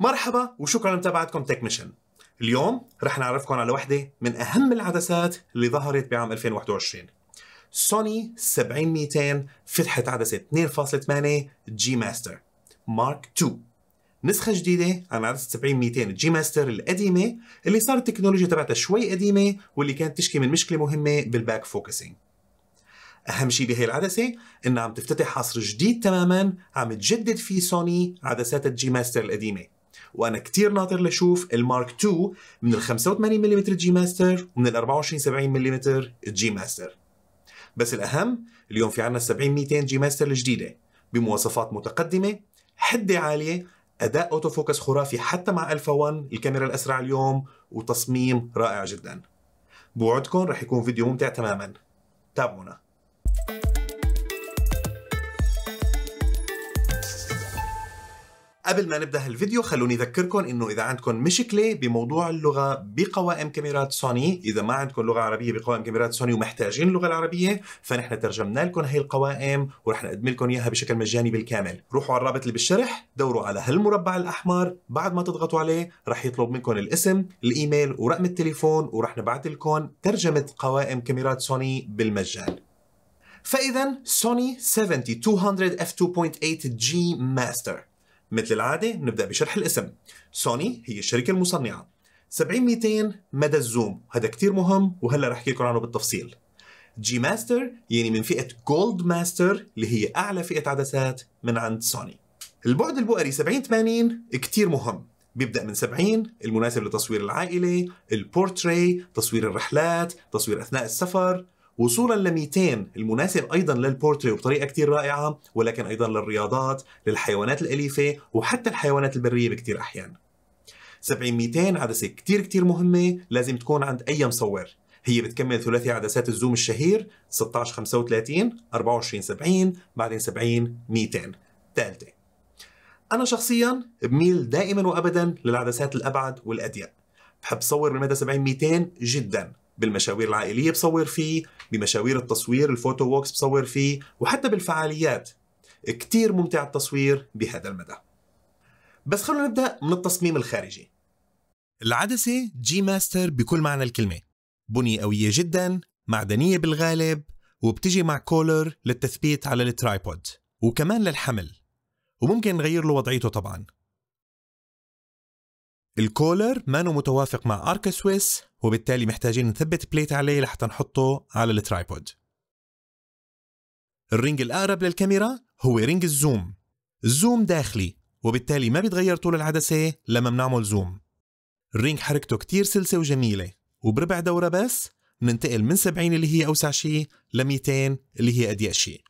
مرحبا وشكرا لمتابعتكم تيك ميشن اليوم رح نعرفكم على وحدة من أهم العدسات اللي ظهرت بعام 2021 سوني 7200 فتحت عدسة 2.8 جي ماستر مارك 2 نسخة جديدة عن عدسة 7200 جي ماستر القديمة اللي صارت التكنولوجيا تبعتها شوي قديمة واللي كانت تشكي من مشكلة مهمة بالباك فوكسينج اهم شيء بهي العدسه انها عم تفتتح عصر جديد تماما عم تجدد فيه سوني عدسات الجي ماستر القديمه وانا كتير ناطر لشوف المارك 2 من ال 85 ملم جي ماستر ومن ال 24 70 ملم جي ماستر بس الاهم اليوم في عنا 70 200 جي ماستر الجديده بمواصفات متقدمه حده عاليه اداء اوتو فوكس خرافي حتى مع الفا 1 الكاميرا الاسرع اليوم وتصميم رائع جدا بوعدكم رح يكون فيديو ممتع تماما تابعونا قبل ما نبدا هالفيديو خلوني اذكركم انه اذا عندكم مشكله بموضوع اللغه بقوائم كاميرات سوني اذا ما عندكم لغه عربيه بقوائم كاميرات سوني ومحتاجين اللغه العربيه فنحن ترجمنا لكم هي القوائم ورح نقدم لكم اياها بشكل مجاني بالكامل روحوا على الرابط اللي بالشرح دوروا على هالمربع الاحمر بعد ما تضغطوا عليه رح يطلب منكم الاسم الايميل ورقم التليفون ورح نبعث لكم ترجمه قوائم كاميرات سوني بالمجان فاذا سوني 7200 f2.8 g ماستر مثل العادة نبدأ بشرح الاسم سوني هي الشركة المصنعة 70 200 مدى الزوم هذا كتير مهم وهلا رح احكي لكم عنه بالتفصيل جي ماستر يعني من فئة جولد ماستر اللي هي أعلى فئة عدسات من عند سوني البعد البؤري 70 80 كتير مهم بيبدأ من 70 المناسب لتصوير العائلة البورتري تصوير الرحلات تصوير أثناء السفر وصولا ل 200 المناسب ايضا للبورتري وبطريقه كثير رائعه ولكن ايضا للرياضات للحيوانات الاليفه وحتى الحيوانات البريه بكثير احيان 70 200 عدسه كثير كثير مهمه لازم تكون عند اي مصور هي بتكمل ثلاثي عدسات الزوم الشهير 16 35 24 70 بعدين 70 200 ثالثه انا شخصيا بميل دائما وابدا للعدسات الابعد والاضيق بحب صور بالمدى 70 200 جدا بالمشاوير العائليه بصور فيه بمشاوير التصوير الفوتو ووكس بصور فيه وحتى بالفعاليات كتير ممتع التصوير بهذا المدى بس خلونا نبدا من التصميم الخارجي العدسه جي ماستر بكل معنى الكلمه بنيه قويه جدا معدنيه بالغالب وبتجي مع كولر للتثبيت على الترايبود وكمان للحمل وممكن نغير له وضعيته طبعا الكولر مانو متوافق مع اركا سويس وبالتالي محتاجين نثبت بليت عليه لحتى نحطه على الترايبود الرينج الأقرب للكاميرا هو رينج الزوم الزوم داخلي وبالتالي ما بيتغير طول العدسة لما بنعمل زوم الرينج حركته كتير سلسة وجميلة وبربع دورة بس بننتقل من 70 اللي هي أوسع شيء ل 200 اللي هي أضيق شيء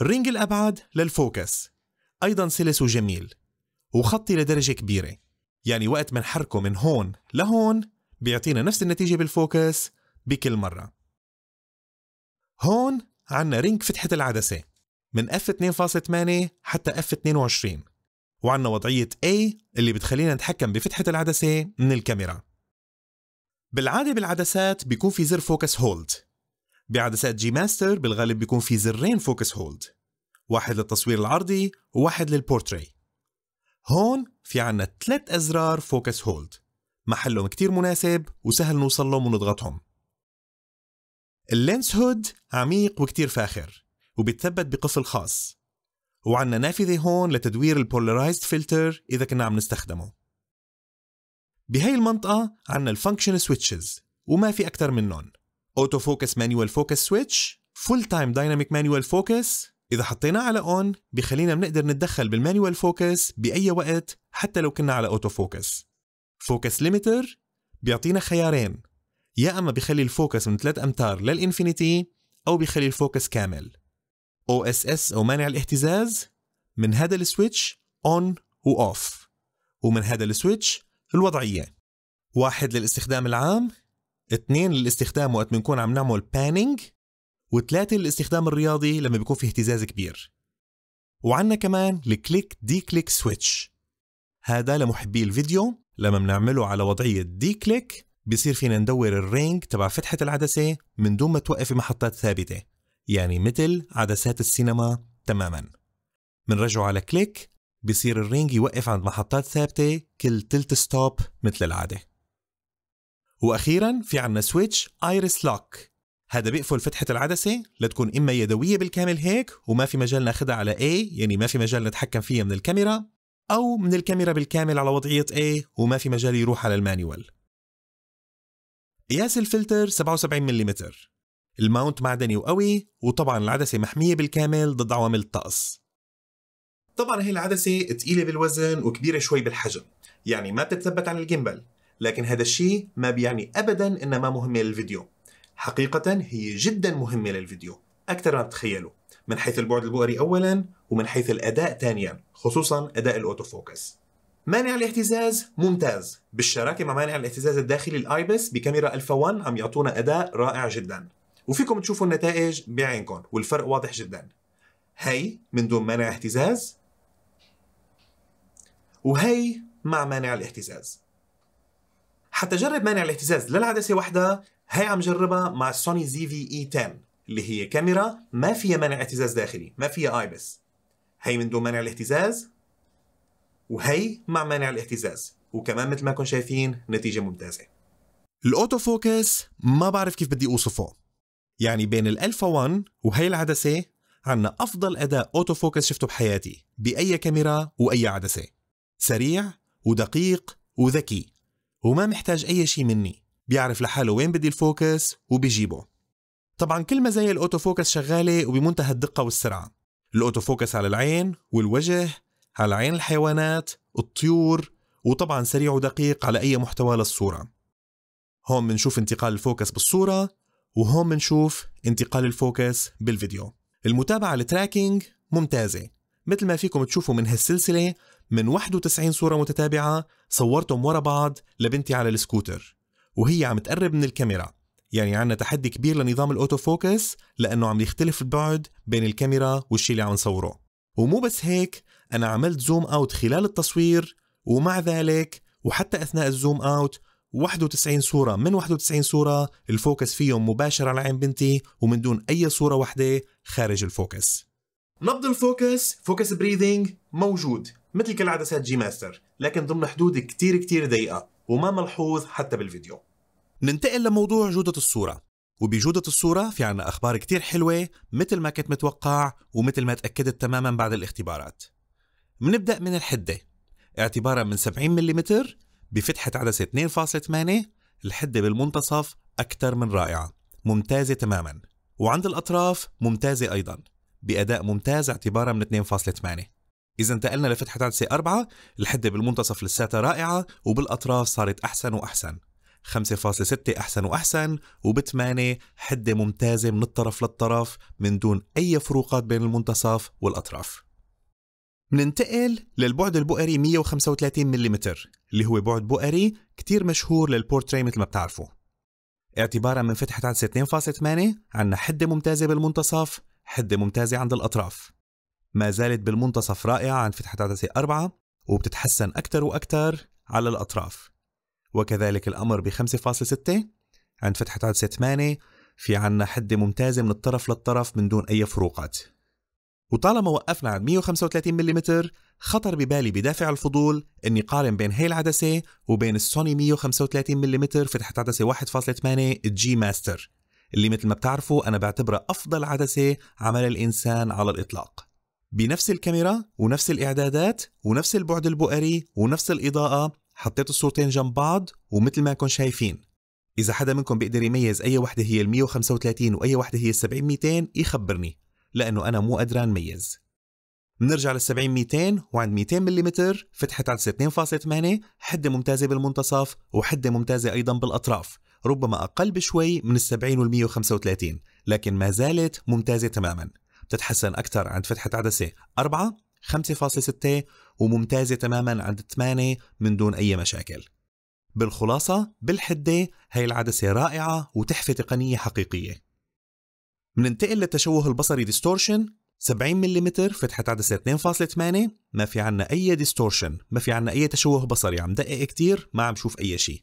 الرينج الأبعد للفوكس أيضا سلس وجميل وخطي لدرجة كبيرة يعني وقت بنحركه من هون لهون بيعطينا نفس النتيجة بالفوكس بكل مرة هون عنا رينج فتحة العدسة من F2.8 حتى F22 وعنا وضعية A اللي بتخلينا نتحكم بفتحة العدسة من الكاميرا بالعادة بالعدسات بيكون في زر فوكس هولد بعدسات جي ماستر بالغالب بيكون في زرين فوكس هولد واحد للتصوير العرضي وواحد للبورتري هون في عنا ثلاث أزرار فوكس هولد محلهم كتير مناسب وسهل نوصل لهم ونضغطهم اللينس هود عميق وكتير فاخر وبيتثبت بقفل خاص وعنا نافذة هون لتدوير البولارايزد فلتر إذا كنا عم نستخدمه بهاي المنطقة عنا الفانكشن سويتشز وما في أكتر منهم أوتو فوكس مانيوال فوكس سويتش فول تايم دايناميك مانيوال فوكس إذا حطيناه على أون بخلينا بنقدر نتدخل بالمانيوال فوكس بأي وقت حتى لو كنا على أوتو فوكس فوكس ليميتر بيعطينا خيارين يا أما بخلي الفوكس من 3 أمتار للإنفينيتي أو بخلي الفوكس كامل او اس اس او مانع الاهتزاز من هذا السويتش اون واوف ومن هذا السويتش الوضعيه واحد للاستخدام العام اثنين للاستخدام وقت بنكون عم نعمل بانينج وثلاثة الاستخدام الرياضي لما بيكون في اهتزاز كبير وعنا كمان الكليك دي كليك سويتش هذا لمحبي الفيديو لما بنعمله على وضعية دي كليك بصير فينا ندور الرينج تبع فتحة العدسة من دون ما توقف في محطات ثابتة يعني مثل عدسات السينما تماما بنرجعه على كليك بصير الرينج يوقف عند محطات ثابتة كل تلت ستوب مثل العادة وأخيرا في عنا سويتش ايريس لوك هذا بيقفل فتحة العدسة لتكون إما يدوية بالكامل هيك وما في مجال ناخدها على A يعني ما في مجال نتحكم فيها من الكاميرا أو من الكاميرا بالكامل على وضعية A وما في مجال يروح على المانيوال قياس الفلتر 77 ملم الماونت معدني وقوي وطبعا العدسة محمية بالكامل ضد عوامل الطقس طبعا هي العدسة تقيلة بالوزن وكبيرة شوي بالحجم يعني ما بتتثبت على الجيمبل لكن هذا الشيء ما بيعني أبدا إنها ما مهمة للفيديو حقيقة هي جدا مهمة للفيديو أكثر ما بتخيلوا من حيث البعد البؤري أولا ومن حيث الأداء ثانيا خصوصا أداء الأوتو فوكس مانع الاهتزاز ممتاز بالشراكة مع مانع الاهتزاز الداخلي الايبس بكاميرا الفا 1 عم يعطونا أداء رائع جدا وفيكم تشوفوا النتائج بعينكم والفرق واضح جدا هي من دون مانع اهتزاز وهي مع مانع الاهتزاز حتى جرب مانع الاهتزاز للعدسة واحدة هاي عم جربها مع سوني زي في اي 10 اللي هي كاميرا ما فيها منع اهتزاز داخلي ما فيها ايبس هي من دون منع الاهتزاز وهي مع منع الاهتزاز وكمان مثل ما كنتم شايفين نتيجه ممتازه الاوتو فوكس ما بعرف كيف بدي اوصفه يعني بين الالفا 1 وهي العدسه عنا افضل اداء اوتو فوكس شفته بحياتي باي كاميرا واي عدسه سريع ودقيق وذكي وما محتاج اي شيء مني بيعرف لحاله وين بدي الفوكس وبيجيبه طبعا كل مزايا الاوتو فوكس شغاله وبمنتهى الدقه والسرعه الاوتو فوكس على العين والوجه على عين الحيوانات الطيور وطبعا سريع ودقيق على اي محتوى للصوره هون منشوف انتقال الفوكس بالصوره وهون منشوف انتقال الفوكس بالفيديو المتابعه التراكينج ممتازه مثل ما فيكم تشوفوا من هالسلسله من 91 صوره متتابعه صورتهم ورا بعض لبنتي على السكوتر وهي عم تقرب من الكاميرا يعني عندنا تحدي كبير لنظام الاوتو فوكس لانه عم يختلف البعد بين الكاميرا والشيء اللي عم نصوره ومو بس هيك انا عملت زوم اوت خلال التصوير ومع ذلك وحتى اثناء الزوم اوت 91 صورة من 91 صورة الفوكس فيهم مباشر على عين بنتي ومن دون أي صورة واحدة خارج الفوكس نبض الفوكس فوكس بريذنج موجود مثل كالعدسات جي ماستر لكن ضمن حدود كتير كتير ضيقة وما ملحوظ حتى بالفيديو ننتقل لموضوع جودة الصورة وبجودة الصورة في عنا أخبار كتير حلوة مثل ما كنت متوقع ومثل ما تأكدت تماما بعد الاختبارات منبدأ من الحدة اعتبارا من 70 ملم بفتحة عدسة 2.8 الحدة بالمنتصف أكثر من رائعة ممتازة تماما وعند الأطراف ممتازة أيضا بأداء ممتاز اعتبارا من 2.8 إذا انتقلنا لفتحة عدسة أربعة الحدة بالمنتصف لساتها رائعة وبالأطراف صارت أحسن وأحسن 5.6 أحسن وأحسن وأحسن وب8 حدة ممتازة من الطرف للطرف من دون أي فروقات بين المنتصف والأطراف مننتقل للبعد البؤري 135 ملم اللي هو بعد بؤري كتير مشهور للبورتري مثل ما بتعرفوا اعتبارا من فتحة عدسة 2.8 عنا حدة ممتازة بالمنتصف حدة ممتازة عند الأطراف ما زالت بالمنتصف رائعة عن فتحة عدسة أربعة وبتتحسن أكثر وأكثر على الأطراف وكذلك الأمر ب 5.6 عند فتحة عدسة 8 في عنا حدة ممتازة من الطرف للطرف من دون أي فروقات وطالما وقفنا عند 135 ملم خطر ببالي بدافع الفضول اني قارن بين هي العدسه وبين السوني 135 ملم فتحه عدسه 1.8 جي ماستر اللي مثل ما بتعرفوا انا بعتبرها افضل عدسه عمل الانسان على الاطلاق بنفس الكاميرا ونفس الإعدادات ونفس البعد البؤري ونفس الإضاءة حطيت الصورتين جنب بعض ومثل ما كن شايفين إذا حدا منكم بيقدر يميز أي وحدة هي ال 135 وأي وحدة هي ال 70 200 يخبرني لأنه أنا مو قدران ميز بنرجع لل 70 200 وعند 200 ملم فتحت على 2.8 حدة ممتازة بالمنتصف وحدة ممتازة أيضا بالأطراف ربما أقل بشوي من ال 70 وال 135 لكن ما زالت ممتازة تماما بتتحسن أكثر عند فتحة عدسة 4 5.6 وممتازة تماما عند 8 من دون أي مشاكل بالخلاصة بالحدة هي العدسة رائعة وتحفة تقنية حقيقية مننتقل للتشوه البصري ديستورشن 70 ملم فتحة عدسة 2.8 ما في عنا أي ديستورشن ما في عنا أي تشوه بصري عم دقق كتير ما عم شوف أي شيء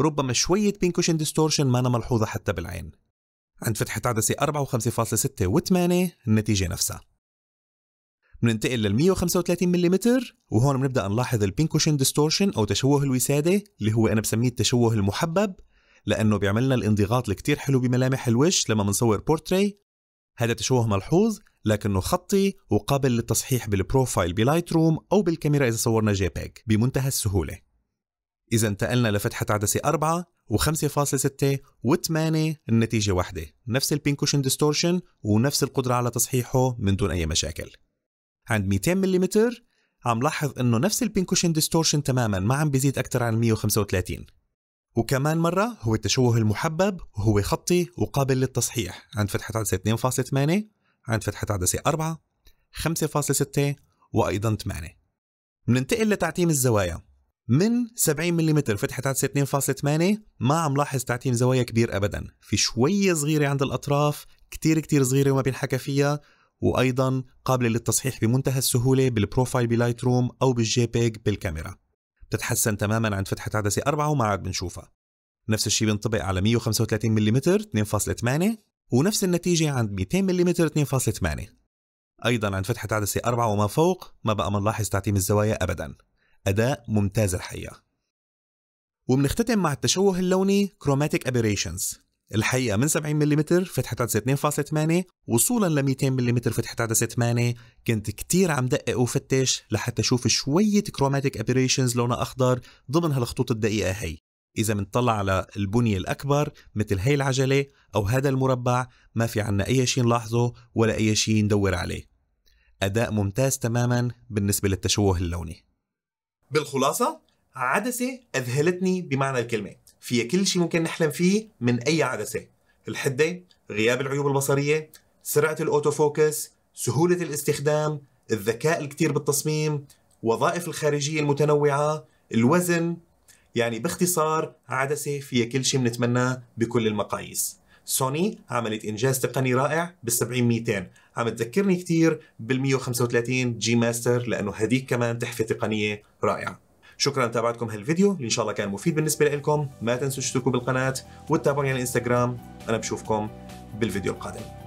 ربما شوية بينكوشن ديستورشن ما أنا ملحوظة حتى بالعين عند فتحة عدسة 54.6 و8 النتيجة نفسها بننتقل لل 135 ملم وهون بنبدا نلاحظ البينكوشن ديستورشن او تشوه الوساده اللي هو انا بسميه التشوه المحبب لانه بيعمل لنا الانضغاط الكتير حلو بملامح الوش لما بنصور بورتري هذا تشوه ملحوظ لكنه خطي وقابل للتصحيح بالبروفايل بلايت روم او بالكاميرا اذا صورنا جي بيج بمنتهى السهوله اذا انتقلنا لفتحه عدسه 4 و5.6 و8 النتيجة واحدة نفس البينكوشن ديستورشن ونفس القدرة على تصحيحه من دون أي مشاكل عند 200 ملم عم لاحظ انه نفس البينكوشن ديستورشن تماما ما عم بيزيد اكثر عن 135 وكمان مرة هو التشوه المحبب وهو خطي وقابل للتصحيح عند فتحة عدسة 2.8 عند فتحة عدسة 4 5.6 وأيضا 8 مننتقل لتعتيم الزوايا من 70 ملم فتحت عدسة 2.8 ما عم لاحظ تعتيم زوايا كبير ابدا في شوية صغيرة عند الاطراف كتير كتير صغيرة وما بينحكى فيها وايضا قابلة للتصحيح بمنتهى السهولة بالبروفايل بلايت روم او بالجي بيج بالكاميرا بتتحسن تماما عند فتحة عدسة 4 وما عاد بنشوفها نفس الشيء بينطبق على 135 ملم 2.8 ونفس النتيجة عند 200 ملم 2.8 أيضا عند فتحة عدسة 4 وما فوق ما بقى منلاحظ تعتيم الزوايا أبداً أداء ممتاز الحقيقة وبنختتم مع التشوه اللوني Chromatic Aberrations الحقيقة من 70 ملم فتحة عدسة 2.8 وصولا ل 200 ملم فتحة عدسة 8 كنت كتير عم دقق وفتش لحتى اشوف شوية كروماتيك Aberrations لونها اخضر ضمن هالخطوط الدقيقة هي إذا منطلع على البنية الأكبر مثل هي العجلة أو هذا المربع ما في عنا أي شيء نلاحظه ولا أي شيء ندور عليه أداء ممتاز تماما بالنسبة للتشوه اللوني بالخلاصة عدسة أذهلتني بمعنى الكلمة فيها كل شيء ممكن نحلم فيه من أي عدسة الحدة غياب العيوب البصرية سرعة الأوتو فوكس سهولة الاستخدام الذكاء الكتير بالتصميم وظائف الخارجية المتنوعة الوزن يعني باختصار عدسة فيها كل شيء بنتمناه بكل المقاييس سوني عملت إنجاز تقني رائع بالسبعين 70 200 عم تذكرني كثير بال 135 جي ماستر لانه هذيك كمان تحفه تقنيه رائعه شكرا لتابعتكم هالفيديو اللي ان شاء الله كان مفيد بالنسبه لكم ما تنسوا تشتركوا بالقناه وتتابعوني على الانستغرام انا بشوفكم بالفيديو القادم